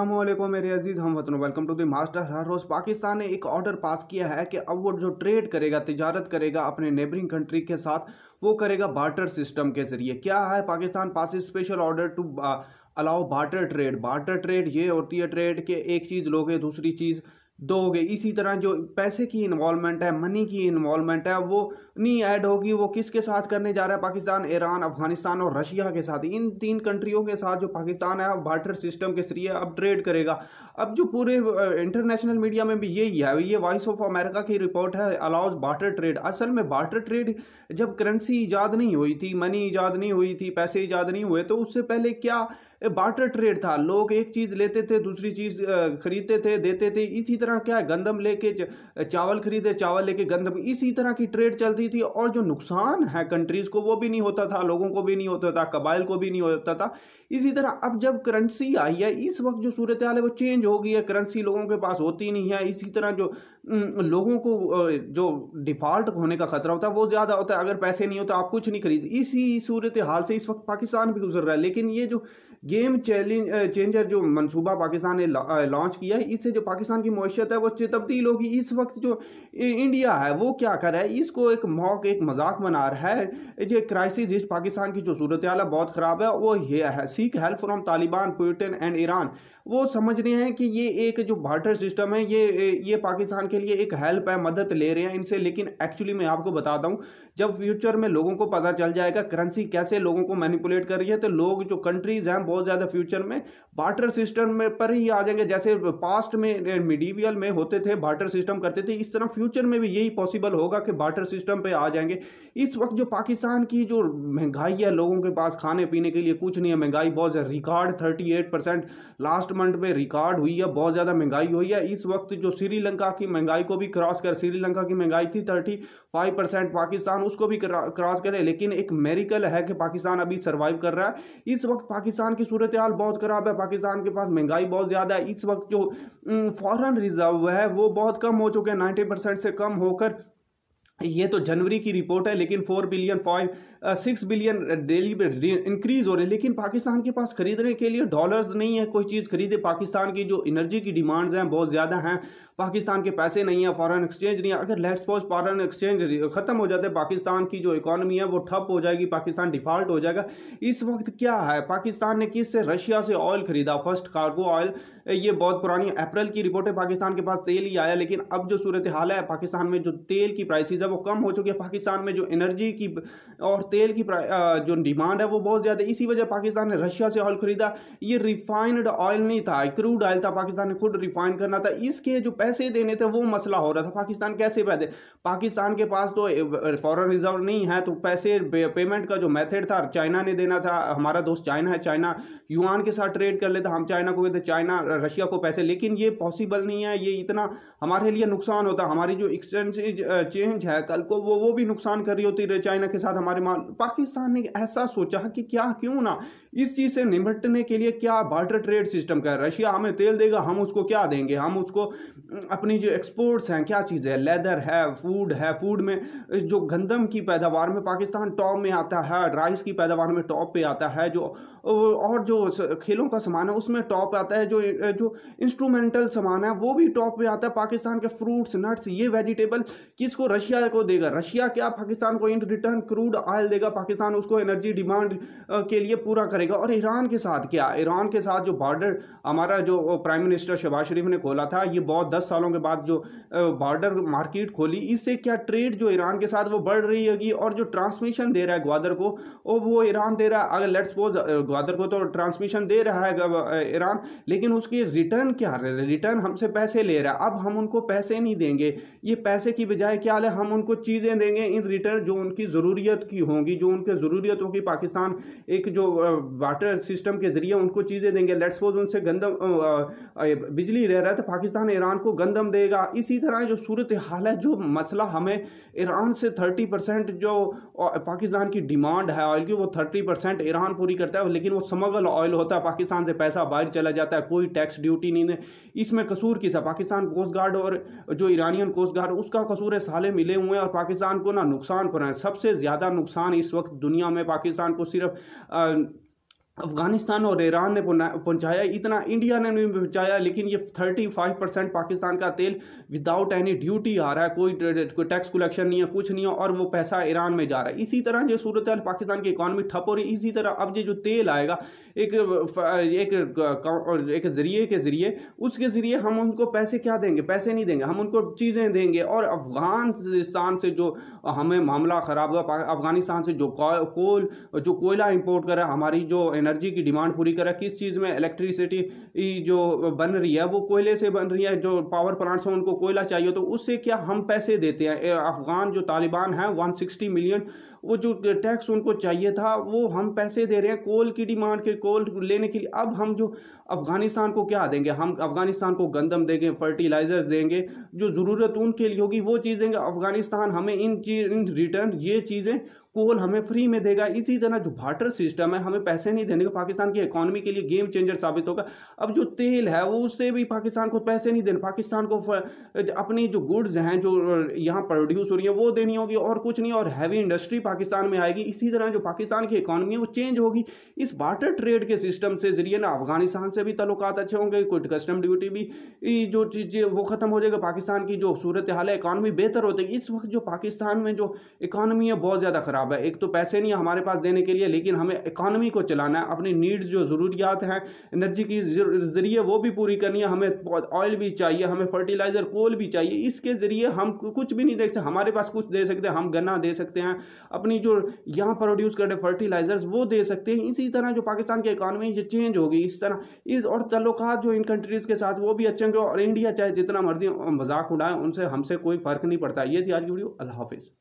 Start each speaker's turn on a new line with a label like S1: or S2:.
S1: अल्लाह मेरे अजीज़ हम वतन वेलकम टू दी मास्टर हर रोज़ पाकिस्तान ने एक ऑर्डर पास किया है कि अब वो जो ट्रेड करेगा तजारत करेगा अपने नेबरिंग कंट्री के साथ वो करेगा बार्टर सिस्टम के ज़रिए क्या है पाकिस्तान पास special order to allow barter trade barter trade ये होती है ट्रेड के एक चीज़ लोगे दूसरी चीज़ दोगे इसी तरह जो पैसे की इन्वॉलमेंट है मनी की इन्वॉलमेंट है वो नहीं ऐड होगी वो किसके साथ करने जा रहा है पाकिस्तान ईरान अफगानिस्तान और रशिया के साथ इन तीन कंट्रियों के साथ जो पाकिस्तान है बार्टर सिस्टम के जरिए अब ट्रेड करेगा अब जो पूरे इंटरनेशनल मीडिया में भी यही है ये वॉइस ऑफ अमेरिका की रिपोर्ट है अलाउज बार्टर ट्रेड असल में बार्टर ट्रेड जब करेंसी ईजाद नहीं हुई थी मनी ईजाद नहीं हुई थी पैसे ईजाद नहीं हुए तो उससे पहले क्या बार्टर ट्रेड था लोग एक चीज़ लेते थे दूसरी चीज़ खरीदते थे देते थे इसी तरह क्या है गंदम लेके चावल खरीदे चावल लेके गंदम इसी तरह की ट्रेड चलती थी और जो नुकसान है कंट्रीज़ को वो भी नहीं होता था लोगों को भी नहीं होता था कबाइल को भी नहीं होता था इसी तरह अब जब करेंसी आई है इस वक्त जो सूरत हाल है वो चेंज हो गई है करेंसी लोगों के पास होती नहीं है इसी तरह जो लोगों को जो डिफ़ॉल्ट होने का ख़तरा होता है वो ज़्यादा होता है अगर पैसे नहीं होता आप कुछ नहीं खरीद इसी सूरत हाल से इस वक्त पाकिस्तान भी गुजर रहा है लेकिन ये जो गेम चैलेंज चेंजर जो मनसूबा पाकिस्तान ने लॉन्च किया है इससे जो पाकिस्तान की मैशियत है वो तब्दील होगी इस वक्त जो इंडिया है वो क्या कर रहा है इसको एक मौक़ एक मजाक बना रहा है ये क्राइसिस इस पाकिस्तान की जो सूरत है बहुत ख़राब है वो ये है सीख help from Taliban Putin and Iran वो समझ रहे हैं कि ये एक जो बार्टर सिस्टम है ये ये पाकिस्तान के लिए एक हेल्प है मदद ले रहे हैं इनसे लेकिन एक्चुअली मैं आपको बताता हूँ जब फ्यूचर में लोगों को पता चल जाएगा करेंसी कैसे लोगों को मैनिपुलेट कर रही है तो लोग जो कंट्रीज़ हैं बहुत ज़्यादा फ्यूचर में बार्टर सिस्टम में पर ही आ जाएंगे जैसे पास्ट में मिडीवियल में होते थे बार्टर सिस्टम करते थे इस तरह फ्यूचर में भी यही पॉसिबल होगा कि बार्टर सिस्टम पर आ जाएंगे इस वक्त जो पाकिस्तान की जो महंगाई है लोगों के पास खाने पीने के लिए कुछ नहीं है महंगाई बहुत record thirty eight percent last last month में रिकॉर्ड हुई है बहुत ज़्यादा महंगाई हुई है इस वक्त जो श्रीलंका की महंगाई को भी क्रॉस कर श्रीलंका की महंगाई थी थर्टी फाइव परसेंट पाकिस्तान उसको भी क्रॉस करे लेकिन एक मेरिकल है कि पाकिस्तान अभी सर्वाइव कर रहा है इस वक्त पाकिस्तान की सूरत हाल बहुत ख़राब है पाकिस्तान के पास महंगाई बहुत ज़्यादा है इस वक्त जो फॉरन रिजर्व है वो बहुत कम हो चुके हैं नाइन्टी परसेंट से कम होकर ये तो जनवरी की रिपोर्ट है लेकिन four billion five six billion daily increase हो रहे हैं लेकिन पाकिस्तान के पास खरीदने के लिए डॉलर्स नहीं है कोई चीज़ खरीदे पाकिस्तान की जो एनर्जी की डिमांड्स हैं बहुत ज़्यादा हैं पाकिस्तान के पैसे नहीं है फॉरेन एक्सचेंज नहीं है अगर लेट सपोज फॉरेन एक्सचेंज ख़त्म हो जाते पाकिस्तान की जो इकोनॉमी है वो ठप हो जाएगी पाकिस्तान डिफॉल्ट हो जाएगा इस वक्त क्या है पाकिस्तान ने किस से रशिया से ऑयल खरीदा फर्स्ट कार्गो ऑयल ये बहुत पुरानी अप्रैल की रिपोर्ट है पाकिस्तान के पास तेल ही आया लेकिन अब जो सूरत हाल है पाकिस्तान में जो तेल की प्राइसेज है वो कम हो चुकी है पाकिस्तान में जो एनर्जी की और तेल की जो डिमांड है वो बहुत ज़्यादा इसी वजह पाकिस्तान ने रशिया से ऑयल खरीदा ये रिफाइंड ऑयल नहीं था क्रूड ऑयल था पाकिस्तान ने खुद रिफाइन करना था इसके जो पैसे देने थे वो मसला हो रहा था पाकिस्तान कैसे पैसे पाकिस्तान के पास तो फॉरन रिजर्व नहीं है तो पैसे पेमेंट का जो मेथड था चाइना ने देना था हमारा दोस्त चाइना है चाइना युआन के साथ ट्रेड कर लेता हम चाइना को कहते चाइना रशिया को पैसे लेकिन ये पॉसिबल नहीं है ये इतना हमारे लिए नुकसान होता हमारी जो एक्सचेंज चेंज है कल को वो वो भी नुकसान कर रही होती है चाइना के साथ हमारे माल पाकिस्तान ने ऐसा सोचा कि क्या क्यों ना इस चीज़ से निपटने के लिए क्या बार्टर ट्रेड सिस्टम का रशिया हमें तेल देगा हम उसको क्या देंगे हम उसको अपनी जो एक्सपोर्ट्स हैं क्या चीज़ है लेदर है फूड है फूड में जो गंदम की पैदावार में पाकिस्तान टॉप में आता है राइस की पैदावार में टॉप पे आता है जो और जो खेलों का सामान है उसमें टॉप आता है जो जो इंस्ट्रूमेंटल सामान है वो भी टॉप पे आता है पाकिस्तान के फ्रूट्स नट्स ये वेजिटेबल किसको रशिया को देगा रशिया क्या पाकिस्तान को इन रिटर्न क्रूड ऑयल देगा पाकिस्तान उसको एनर्जी डिमांड के लिए पूरा करेगा और ईरान के साथ क्या ईरान के साथ जो बॉर्डर हमारा जो प्राइम मिनिस्टर शहबाज शरीफ ने खोला था ये बहुत दस सालों के बाद जो बॉर्डर मार्केट खोली इससे क्या ट्रेड जो ईरान के साथ वो बढ़ रही होगी और जो ट्रांसमिशन दे रहा है ग्वादर को वो ईरान दे रहा है अगर लेट्स सपोज ग्वादर को तो ट्रांसमिशन दे रहा है ईरान लेकिन उसकी रिटर्न क्या रहे रिटर्न हमसे पैसे ले रहा है अब हम उनको पैसे नहीं देंगे ये पैसे की बजाय क्या है हम उनको चीज़ें देंगे इन रिटर्न जो उनकी ज़रूरियत की होंगी जो उनके ज़रूरत होगी पाकिस्तान एक जो वाटर सिस्टम के ज़रिए उनको चीज़ें देंगे लेट्स सपोज उनसे गंदम बिजली रह रहा है तो पाकिस्तान ईरान को गंदम देगा इसी तरह जो सूरत हाल है जो मसला हमें ईरान से थर्टी परसेंट जो पाकिस्तान की डिमांड है ऑयल की वो थर्टी परसेंट ईरान पूरी करता है लेकिन वो समगल ऑयल होता है पाकिस्तान से पैसा बाहर चला जाता है कोई टैक्स ड्यूटी नहीं दे इसमें कसूर किस है पाकिस्तान कोस्ट गार्ड और जो ईरानियन कोस्ट गार्ड उसका कसूर है साले मिले हुए हैं और पाकिस्तान को ना नुकसान पुराए सबसे ज़्यादा नुकसान इस वक्त दुनिया में पाकिस्तान को सिर्फ आ, अफगानिस्तान और ईरान ने पहुंचाया इतना इंडिया ने भी पहुंचाया लेकिन ये 35 परसेंट पाकिस्तान का तेल विदाउट एनी ड्यूटी आ रहा है कोई कोई टैक्स कलेक्शन नहीं है कुछ नहीं है और वो पैसा ईरान में जा रहा है इसी तरह जो सूरत पाकिस्तान की इकानमी ठप हो रही है इसी तरह अब ये जो तेल आएगा एक एक एक ज़रिए के ज़रिए उसके ज़रिए हम उनको पैसे क्या देंगे पैसे नहीं देंगे हम उनको चीज़ें देंगे और अफगानिस्तान से जो हमें मामला ख़राब हुआ अफगानिस्तान से जो कोल जो कोयला इम्पोर्ट करा हमारी जो एनर्जी की डिमांड पूरी करा किस चीज़ में इलेक्ट्रिसिटी जो बन रही है वो कोयले से बन रही है जो पावर प्लांट्स हैं उनको कोयला चाहिए तो उससे क्या हम पैसे देते हैं अफगान जो तालिबान हैं वन मिलियन वो जो टैक्स उनको चाहिए था वो हम पैसे दे रहे हैं कोल की डिमांड के कोल लेने के लिए अब हम जो अफ़गानिस्तान को क्या देंगे हम अफ़गानिस्तान को गंदम देंगे फर्टिलाइज़र्स देंगे जो ज़रूरत उनके लिए होगी वो चीज़ देंगे अफ़गानिस्तान हमें इन चीज इन रिटर्न ये चीज़ें कोल हमें फ्री में देगा इसी तरह जो वाटर सिस्टम है हमें पैसे नहीं देने का पाकिस्तान की इकोनॉमी के लिए गेम चेंजर साबित होगा अब जो तेल है वो उससे भी पाकिस्तान को पैसे नहीं देने पाकिस्तान को अपनी जो गुड्स हैं जो यहाँ प्रोड्यूस हो रही हैं वो देनी होगी और कुछ नहीं और हैवी इंडस्ट्री पाकिस्तान में आएगी इसी तरह जो पाकिस्तान की इकानमी है वो चेंज होगी इस वाटर ट्रेड के सिस्टम से जरिए ना अफगानिस्तान से भी तल्लुक अच्छे होंगे कुछ कस्टम ड्यूटी भी जो चीज़ें वो ख़त्म हो जाएगा पाकिस्तान की जो सूरत हाल है इकानमी बेहतर होती है इस वक्त जो पाकिस्तान में जो इकानमी है बहुत ज़्यादा ख़राब है एक तो पैसे नहीं हमारे पास देने के लिए लेकिन हमें इकानमी को चलाना है अपनी नीड्स जो ज़रूरियात हैं एनर्जी की ज़रिए वो भी पूरी करनी है हमें ऑयल भी चाहिए हमें फर्टिलाइज़र कोल भी चाहिए इसके ज़रिए हम कुछ भी नहीं देख सकते हमारे पास कुछ दे सकते हैं हम गन्ना दे सकते हैं अपनी जो यहाँ प्रोड्यूस कर रहे फर्टिलाइज़र्स वो दे सकते हैं इसी तरह जो पाकिस्तान की इकानमी जो चेंज होगी इस तरह इस और तल्लक जो इन कंट्रीज़ के साथ वो भी अच्छे होंगे और इंडिया चाहे जितना मर्जी मजाक उड़ाएं उनसे हमसे कोई फ़र्क नहीं पड़ता ये थी आज की वीडियो अल्लाह हाफिज़